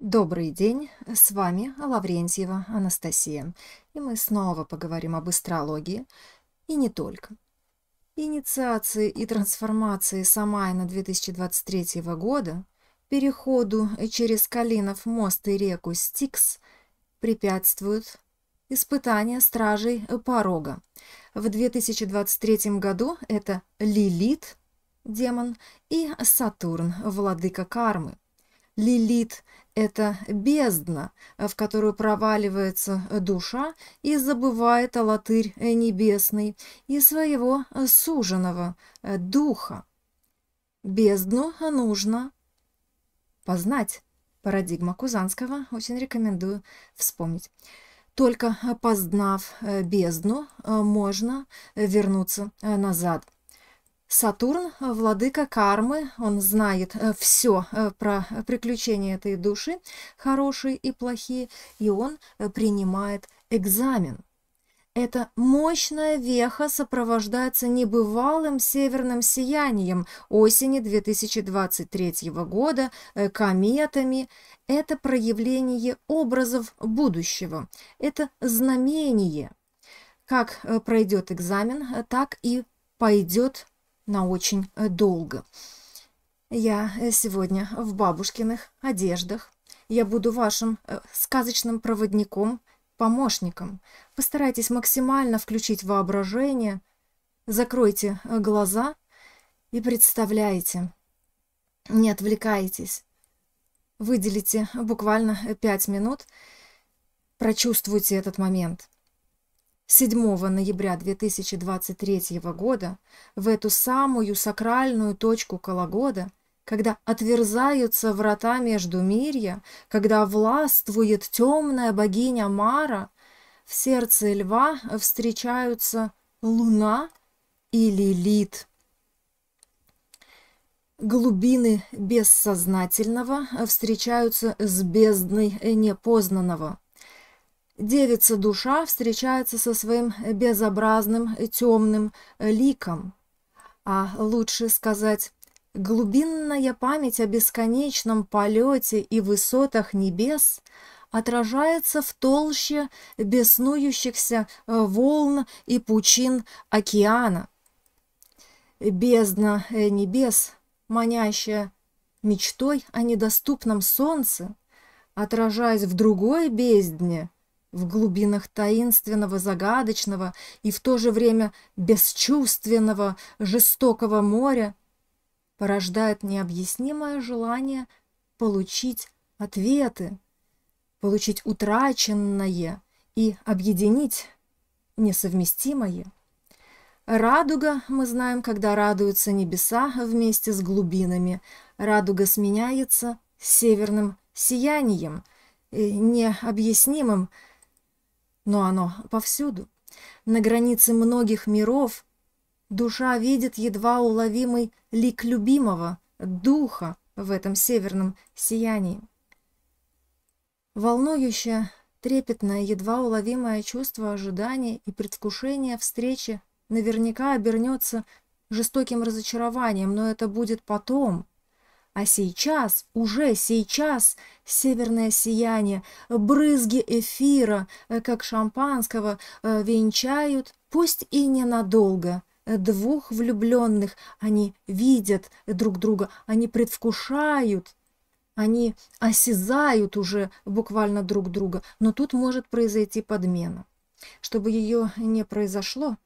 Добрый день, с вами Лаврентьева Анастасия, и мы снова поговорим об астрологии, и не только. Инициации и трансформации Самайна 2023 года, переходу через Калинов мост и реку Стикс препятствуют испытания стражей порога. В 2023 году это Лилит, демон, и Сатурн, владыка кармы – Лилит – это бездна, в которую проваливается душа и забывает о латырь э, небесный и своего суженого э, духа. Бездну нужно познать. Парадигма Кузанского очень рекомендую вспомнить. Только познав э, бездну, можно вернуться назад – Сатурн – владыка кармы, он знает э, все э, про приключения этой души, хорошие и плохие, и он э, принимает экзамен. Эта мощная веха сопровождается небывалым северным сиянием осени 2023 года, кометами. Это проявление образов будущего, это знамение. Как пройдет экзамен, так и пойдет на очень долго. Я сегодня в бабушкиных одеждах. Я буду вашим э, сказочным проводником, помощником. Постарайтесь максимально включить воображение, закройте э, глаза и представляйте. Не отвлекайтесь. Выделите буквально пять минут, прочувствуйте этот момент – 7 ноября 2023 года в эту самую сакральную точку Калагода, когда отверзаются врата между мирья, когда властвует темная богиня Мара, в сердце льва встречаются луна и лилит. Глубины бессознательного встречаются с бездной непознанного – девица-душа встречается со своим безобразным темным э, ликом, а лучше сказать Глубинная память о бесконечном полете и высотах небес отражается в толще беснующихся э, волн и пучин океана. Бездна э, небес, манящая мечтой о недоступном солнце, отражаясь в другой бездне, в глубинах таинственного, загадочного и в то же время бесчувственного, жестокого моря, порождает необъяснимое желание получить ответы, получить утраченное и объединить несовместимое. Радуга, мы знаем, когда радуются небеса вместе с глубинами, радуга сменяется северным сиянием, э, необъяснимым, но оно повсюду. На границе многих миров душа видит едва уловимый лик любимого, духа в этом северном сиянии. Волнующее, трепетное, едва уловимое чувство ожидания и предвкушения встречи наверняка обернется жестоким разочарованием, но это будет потом, а сейчас, уже сейчас, северное сияние, брызги эфира, э, как шампанского, э, венчают, пусть и ненадолго, э, двух влюбленных. Они видят друг друга, они предвкушают, они осязают уже буквально друг друга. Но тут может произойти подмена. Чтобы ее не произошло,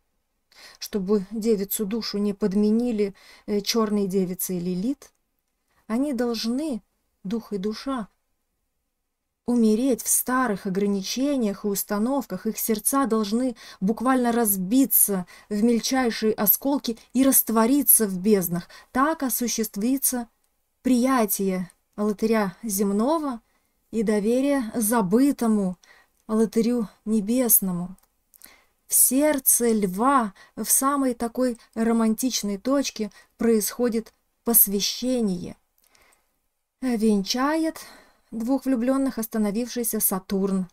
чтобы девицу душу не подменили черной девицей Лилит, они должны, дух и душа, умереть в старых ограничениях и установках, их сердца должны буквально разбиться в мельчайшие осколки и раствориться в безднах. Так осуществится приятие лотыря земного и доверие забытому лотырю небесному. В сердце льва, в самой такой романтичной точке происходит посвящение – Венчает двух влюбленных остановившийся Сатурн,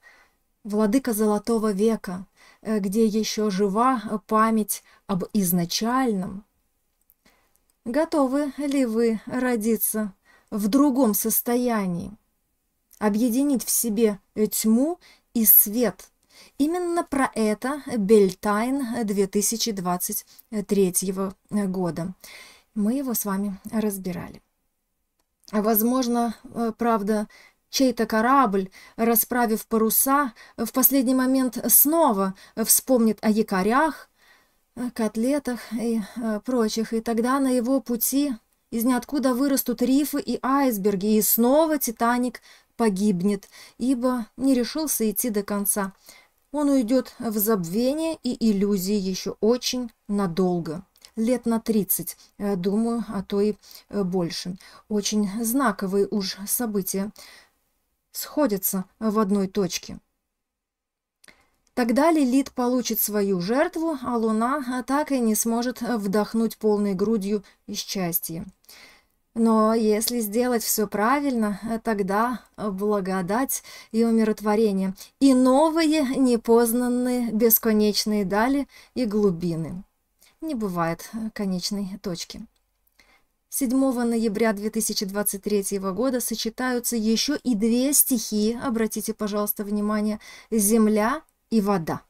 владыка Золотого века, э, где еще жива память об изначальном. Готовы ли вы родиться в другом состоянии? Объединить в себе тьму и свет. Именно про это Бельтайн 2023 года. Мы его с вами разбирали. Возможно, э, правда, чей-то корабль, расправив паруса, в последний момент снова вспомнит о якорях, котлетах и э, прочих, и тогда на его пути из ниоткуда вырастут рифы и айсберги, и снова «Титаник» погибнет, ибо не решился идти до конца. Он уйдет в забвение и иллюзии еще очень надолго лет на 30, э, думаю, а то и э, больше. Очень знаковые уж события сходятся э, в одной точке. Тогда Лилит получит свою жертву, а Луна так и не сможет вдохнуть полной грудью счастье. Но если сделать все правильно, тогда благодать и умиротворение, и новые непознанные бесконечные дали и глубины не бывает э, конечной точки. 7 ноября 2023 года сочетаются еще и две стихии, обратите, пожалуйста, внимание, земля и вода.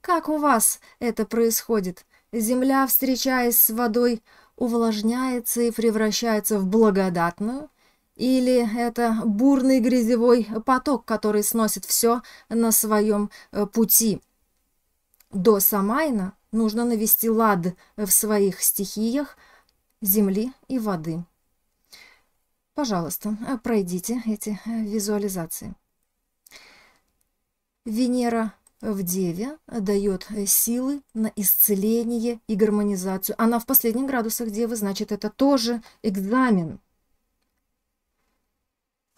Как у вас это происходит? Земля, встречаясь с водой, увлажняется и превращается в благодатную? Или это бурный грязевой поток, который сносит все на своем э, пути? До Самайна нужно навести лад в своих стихиях земли и воды. Пожалуйста, э, пройдите эти э, визуализации. Венера в Деве дает э, силы на исцеление и гармонизацию. Она в последних градусах Девы, значит, это тоже экзамен.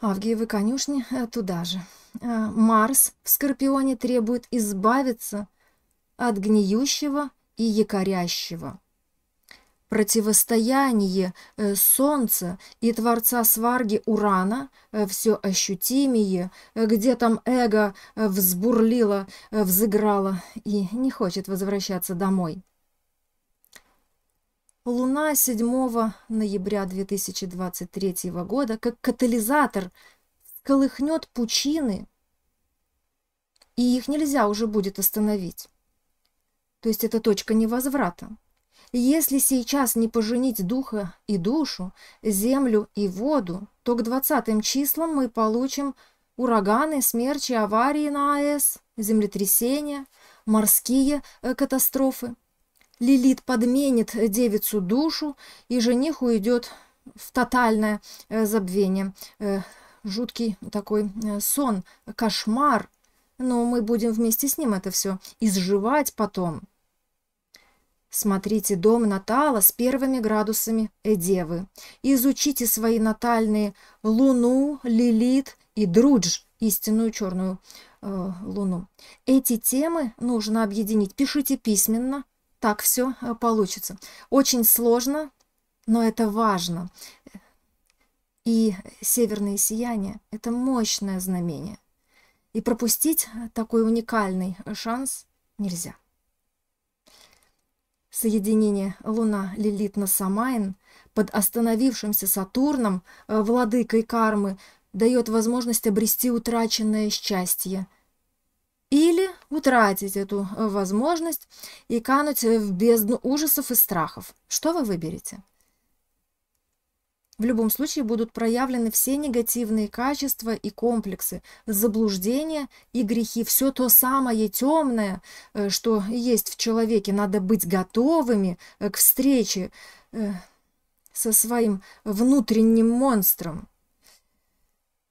Авгиевы конюшни туда же. Марс в Скорпионе требует избавиться от гниющего и якорящего. Противостояние э, Солнца и Творца Сварги Урана э, все ощутимее, э, где там эго взбурлило, взыграло и не хочет возвращаться домой. Луна 7 ноября 2023 года как катализатор колыхнет пучины, и их нельзя уже будет остановить. То есть это точка невозврата. Если сейчас не поженить духа и душу, землю и воду, то к двадцатым числам мы получим ураганы, смерчи, аварии на АЭС, землетрясения, морские э, катастрофы. Лилит подменит девицу душу, и жених уйдет в тотальное э, забвение. Э, жуткий такой сон, кошмар. Но мы будем вместе с ним это все изживать потом. Смотрите дом Натала с первыми градусами Эдевы. Изучите свои натальные Луну, Лилит и Друдж, истинную черную э, Луну. Эти темы нужно объединить. Пишите письменно, так все э, получится. Очень сложно, но это важно. И северные сияния – это мощное знамение. И пропустить такой уникальный шанс нельзя соединение Луна-Лилитна-Самайн под остановившимся Сатурном, э, владыкой кармы, дает возможность обрести утраченное счастье. Или утратить эту э, возможность и кануть в бездну ужасов и страхов. Что вы выберете? В любом случае будут проявлены все негативные качества и комплексы, заблуждения и грехи, все то самое темное, э, что есть в человеке. Надо быть готовыми э, к встрече э, со своим внутренним монстром.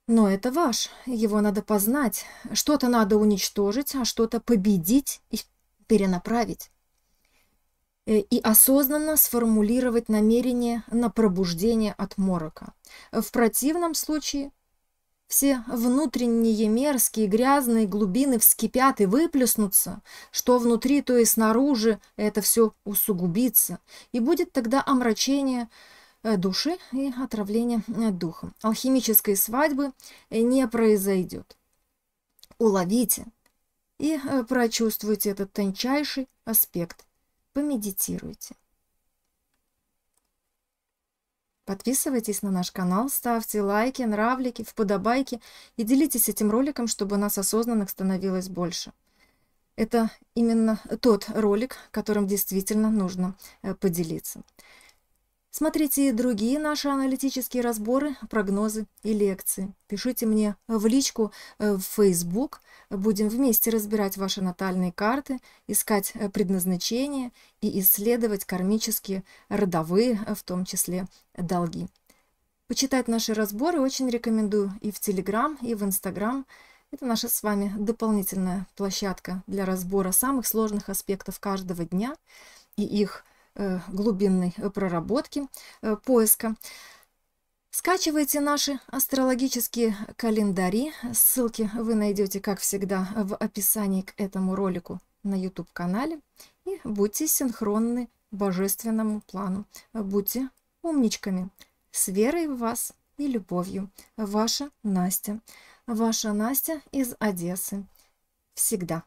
Но это ваш, его надо познать. Что-то надо уничтожить, а что-то победить и перенаправить. Э, и осознанно сформулировать намерение на пробуждение от морока. В противном случае все внутренние мерзкие грязные глубины вскипят и выплеснутся, что внутри, то и снаружи это все усугубится, и будет тогда омрачение э, души и отравление э, духом. Алхимической свадьбы не произойдет. Уловите и прочувствуйте этот тончайший аспект помедитируйте. Подписывайтесь на наш канал, ставьте лайки, нравлики, вподобайки и делитесь этим роликом, чтобы нас осознанных становилось больше. Это именно тот ролик, которым действительно нужно э, поделиться. Смотрите и другие наши аналитические разборы, прогнозы и лекции. Пишите мне в личку э, в Facebook. Будем вместе разбирать ваши натальные карты, искать э, предназначение и исследовать кармические родовые, э, в том числе, долги. Почитать наши разборы очень рекомендую и в Telegram, и в Instagram. Это наша с вами дополнительная площадка для разбора самых сложных аспектов каждого дня и их Э, глубинной э, проработки, э, поиска. Скачивайте наши астрологические календари. Ссылки вы найдете, как всегда, в описании к этому ролику на YouTube-канале. И будьте синхронны божественному плану. Будьте умничками. С верой в вас и любовью. Ваша Настя. Ваша Настя из Одессы. Всегда.